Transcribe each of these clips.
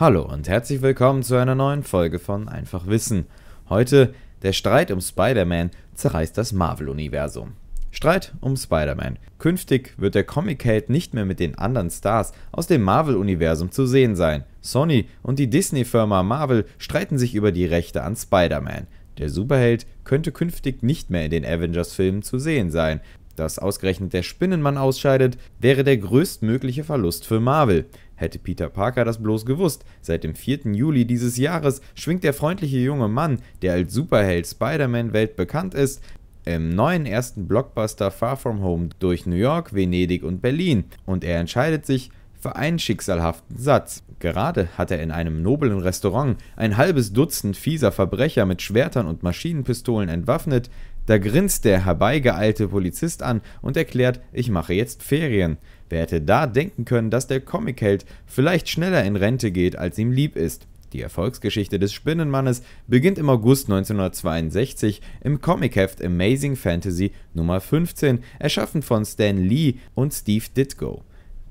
Hallo und herzlich willkommen zu einer neuen Folge von Einfach Wissen. Heute der Streit um Spider-Man zerreißt das Marvel-Universum. Streit um Spider-Man. Künftig wird der Comic-Held nicht mehr mit den anderen Stars aus dem Marvel-Universum zu sehen sein. Sony und die Disney-Firma Marvel streiten sich über die Rechte an Spider-Man. Der Superheld könnte künftig nicht mehr in den Avengers-Filmen zu sehen sein. Dass ausgerechnet der Spinnenmann ausscheidet, wäre der größtmögliche Verlust für Marvel. Hätte Peter Parker das bloß gewusst, seit dem 4. Juli dieses Jahres schwingt der freundliche junge Mann, der als Superheld Spider-Man weltbekannt ist, im neuen ersten Blockbuster Far From Home durch New York, Venedig und Berlin und er entscheidet sich für einen schicksalhaften Satz. Gerade hat er in einem noblen Restaurant ein halbes Dutzend fieser Verbrecher mit Schwertern und Maschinenpistolen entwaffnet, da grinst der herbeigeeilte Polizist an und erklärt, ich mache jetzt Ferien. Wer hätte da denken können, dass der Comicheld vielleicht schneller in Rente geht, als ihm lieb ist? Die Erfolgsgeschichte des Spinnenmannes beginnt im August 1962 im Comicheft Amazing Fantasy Nummer 15, erschaffen von Stan Lee und Steve Ditko.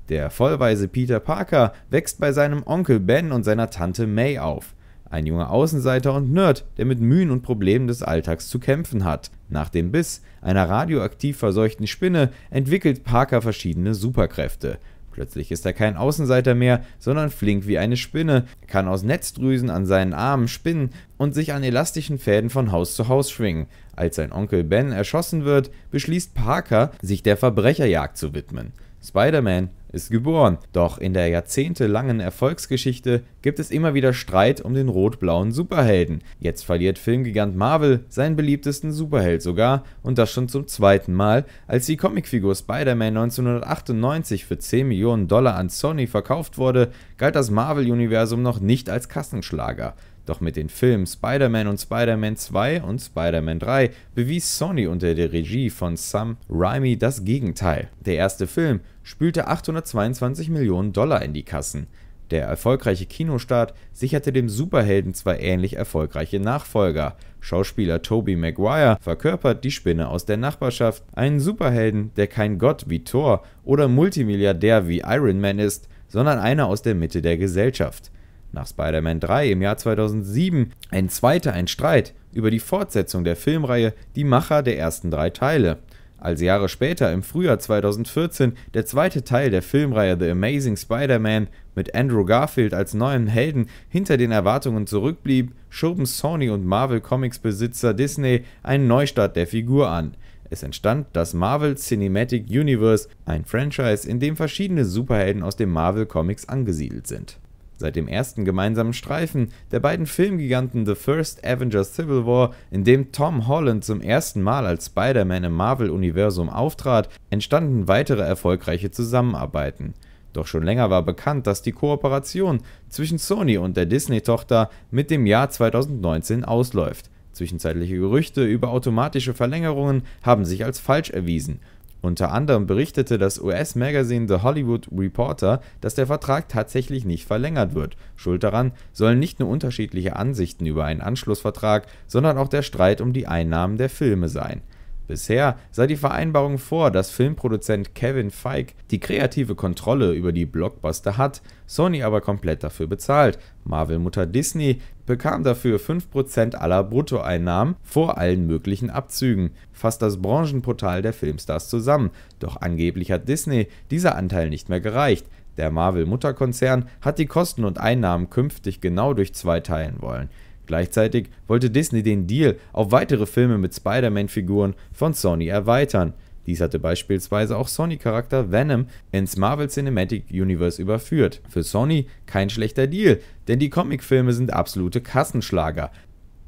Der vollweise Peter Parker wächst bei seinem Onkel Ben und seiner Tante May auf ein junger Außenseiter und Nerd, der mit Mühen und Problemen des Alltags zu kämpfen hat. Nach dem Biss einer radioaktiv verseuchten Spinne entwickelt Parker verschiedene Superkräfte. Plötzlich ist er kein Außenseiter mehr, sondern flink wie eine Spinne, kann aus Netzdrüsen an seinen Armen spinnen und sich an elastischen Fäden von Haus zu Haus schwingen. Als sein Onkel Ben erschossen wird, beschließt Parker, sich der Verbrecherjagd zu widmen. Spider-Man ist geboren. Doch in der jahrzehntelangen Erfolgsgeschichte gibt es immer wieder Streit um den rot-blauen Superhelden. Jetzt verliert Filmgigant Marvel seinen beliebtesten Superheld sogar und das schon zum zweiten Mal, als die Comicfigur Spider-Man 1998 für 10 Millionen Dollar an Sony verkauft wurde, galt das Marvel-Universum noch nicht als Kassenschlager. Doch mit den Filmen Spider-Man und Spider-Man 2 und Spider-Man 3 bewies Sony unter der Regie von Sam Raimi das Gegenteil. Der erste Film spülte 822 Millionen Dollar in die Kassen. Der erfolgreiche Kinostart sicherte dem Superhelden zwei ähnlich erfolgreiche Nachfolger. Schauspieler Tobey Maguire verkörpert die Spinne aus der Nachbarschaft, einen Superhelden, der kein Gott wie Thor oder Multimilliardär wie Iron Man ist, sondern einer aus der Mitte der Gesellschaft. Nach Spider-Man 3 im Jahr 2007 ein zweiter ein Streit über die Fortsetzung der Filmreihe Die Macher der ersten drei Teile. Als Jahre später, im Frühjahr 2014, der zweite Teil der Filmreihe The Amazing Spider-Man mit Andrew Garfield als neuen Helden hinter den Erwartungen zurückblieb, schoben Sony und Marvel Comics-Besitzer Disney einen Neustart der Figur an. Es entstand das Marvel Cinematic Universe, ein Franchise, in dem verschiedene Superhelden aus dem Marvel Comics angesiedelt sind Seit dem ersten gemeinsamen Streifen der beiden Filmgiganten The First Avengers Civil War, in dem Tom Holland zum ersten Mal als Spider-Man im Marvel-Universum auftrat, entstanden weitere erfolgreiche Zusammenarbeiten. Doch schon länger war bekannt, dass die Kooperation zwischen Sony und der Disney-Tochter mit dem Jahr 2019 ausläuft. Zwischenzeitliche Gerüchte über automatische Verlängerungen haben sich als falsch erwiesen unter anderem berichtete das US-Magazin The Hollywood Reporter, dass der Vertrag tatsächlich nicht verlängert wird. Schuld daran sollen nicht nur unterschiedliche Ansichten über einen Anschlussvertrag, sondern auch der Streit um die Einnahmen der Filme sein Bisher sah die Vereinbarung vor, dass Filmproduzent Kevin Feige die kreative Kontrolle über die Blockbuster hat, Sony aber komplett dafür bezahlt. Marvel-Mutter Disney bekam dafür 5% aller Bruttoeinnahmen vor allen möglichen Abzügen, fasst das Branchenportal der Filmstars zusammen. Doch angeblich hat Disney dieser Anteil nicht mehr gereicht. Der Marvel-Mutterkonzern hat die Kosten und Einnahmen künftig genau durch zwei teilen wollen. Gleichzeitig wollte Disney den Deal auf weitere Filme mit Spider-Man-Figuren von Sony erweitern. Dies hatte beispielsweise auch Sony-Charakter Venom ins Marvel Cinematic Universe überführt. Für Sony kein schlechter Deal, denn die Comicfilme sind absolute Kassenschlager.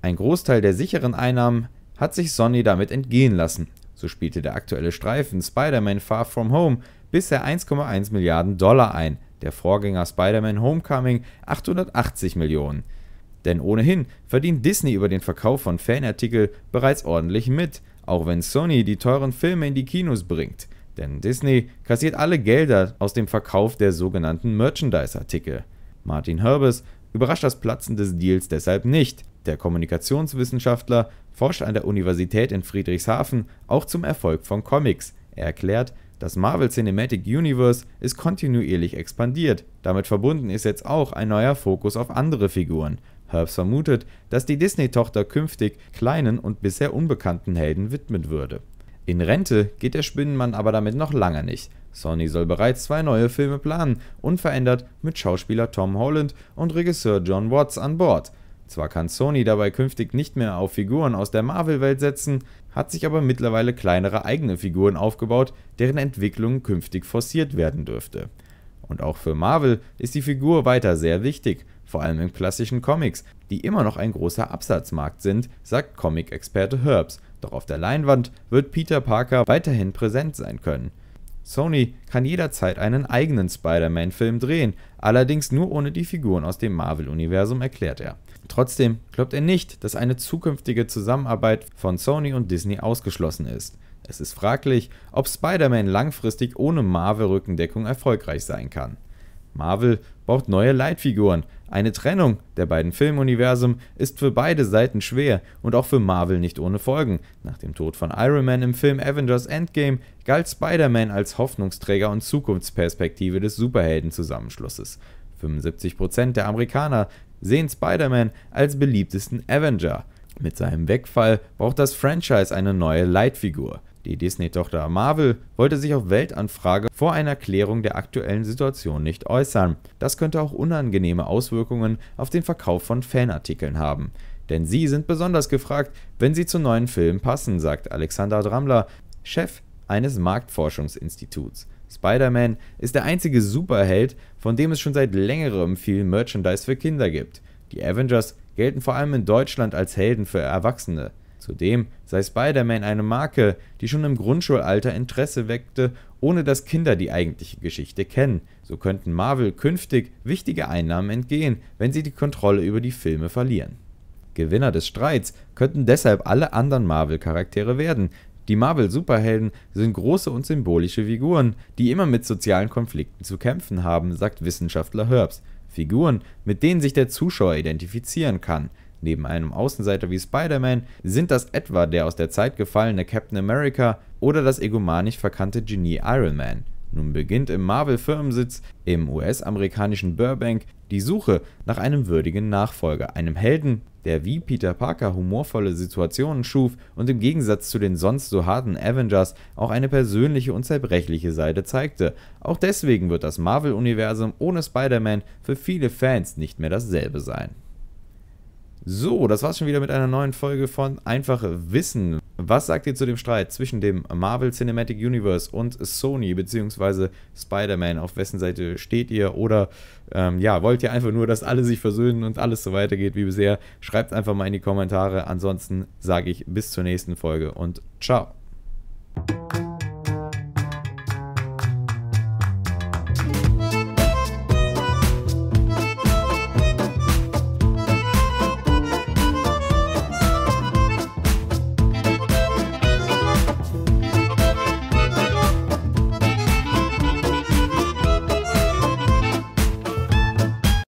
Ein Großteil der sicheren Einnahmen hat sich Sony damit entgehen lassen. So spielte der aktuelle Streifen Spider-Man Far From Home bisher 1,1 Milliarden Dollar ein, der Vorgänger Spider-Man Homecoming 880 Millionen. Denn ohnehin verdient Disney über den Verkauf von Fanartikel bereits ordentlich mit, auch wenn Sony die teuren Filme in die Kinos bringt. Denn Disney kassiert alle Gelder aus dem Verkauf der sogenannten Merchandise-Artikel. Martin Herbes überrascht das Platzen des Deals deshalb nicht. Der Kommunikationswissenschaftler forscht an der Universität in Friedrichshafen auch zum Erfolg von Comics. Er erklärt, das Marvel Cinematic Universe ist kontinuierlich expandiert. Damit verbunden ist jetzt auch ein neuer Fokus auf andere Figuren. Herbst vermutet, dass die Disney-Tochter künftig kleinen und bisher unbekannten Helden widmen würde. In Rente geht der Spinnenmann aber damit noch lange nicht. Sony soll bereits zwei neue Filme planen, unverändert mit Schauspieler Tom Holland und Regisseur John Watts an Bord. Zwar kann Sony dabei künftig nicht mehr auf Figuren aus der Marvel-Welt setzen, hat sich aber mittlerweile kleinere eigene Figuren aufgebaut, deren Entwicklung künftig forciert werden dürfte. Und auch für Marvel ist die Figur weiter sehr wichtig vor allem in klassischen Comics, die immer noch ein großer Absatzmarkt sind, sagt Comic-Experte Herbs, doch auf der Leinwand wird Peter Parker weiterhin präsent sein können. Sony kann jederzeit einen eigenen Spider-Man-Film drehen, allerdings nur ohne die Figuren aus dem Marvel-Universum, erklärt er. Trotzdem glaubt er nicht, dass eine zukünftige Zusammenarbeit von Sony und Disney ausgeschlossen ist. Es ist fraglich, ob Spider-Man langfristig ohne Marvel-Rückendeckung erfolgreich sein kann. Marvel braucht neue Leitfiguren. Eine Trennung der beiden Filmuniversen ist für beide Seiten schwer und auch für Marvel nicht ohne Folgen. Nach dem Tod von Iron Man im Film Avengers Endgame galt Spider-Man als Hoffnungsträger und Zukunftsperspektive des Superheldenzusammenschlusses. 75% der Amerikaner sehen Spider-Man als beliebtesten Avenger. Mit seinem Wegfall braucht das Franchise eine neue Leitfigur. Die Disney-Tochter Marvel wollte sich auf Weltanfrage vor einer Klärung der aktuellen Situation nicht äußern. Das könnte auch unangenehme Auswirkungen auf den Verkauf von Fanartikeln haben. Denn sie sind besonders gefragt, wenn sie zu neuen Filmen passen, sagt Alexander Drammler, Chef eines Marktforschungsinstituts. Spider-Man ist der einzige Superheld, von dem es schon seit längerem viel Merchandise für Kinder gibt. Die Avengers gelten vor allem in Deutschland als Helden für Erwachsene. Zudem sei Spider-Man eine Marke, die schon im Grundschulalter Interesse weckte, ohne dass Kinder die eigentliche Geschichte kennen. So könnten Marvel künftig wichtige Einnahmen entgehen, wenn sie die Kontrolle über die Filme verlieren. Gewinner des Streits könnten deshalb alle anderen Marvel-Charaktere werden. Die Marvel-Superhelden sind große und symbolische Figuren, die immer mit sozialen Konflikten zu kämpfen haben, sagt Wissenschaftler Herbst. Figuren, mit denen sich der Zuschauer identifizieren kann. Neben einem Außenseiter wie Spider-Man sind das etwa der aus der Zeit gefallene Captain America oder das egomanisch verkannte Genie Iron Man. Nun beginnt im Marvel-Firmensitz im US-amerikanischen Burbank die Suche nach einem würdigen Nachfolger, einem Helden, der wie Peter Parker humorvolle Situationen schuf und im Gegensatz zu den sonst so harten Avengers auch eine persönliche und zerbrechliche Seite zeigte. Auch deswegen wird das Marvel-Universum ohne Spider-Man für viele Fans nicht mehr dasselbe sein. So, das war's schon wieder mit einer neuen Folge von Einfach Wissen. Was sagt ihr zu dem Streit zwischen dem Marvel Cinematic Universe und Sony bzw. Spider-Man? Auf wessen Seite steht ihr? Oder ähm, ja, wollt ihr einfach nur, dass alle sich versöhnen und alles so weitergeht wie bisher? Schreibt einfach mal in die Kommentare. Ansonsten sage ich bis zur nächsten Folge und ciao.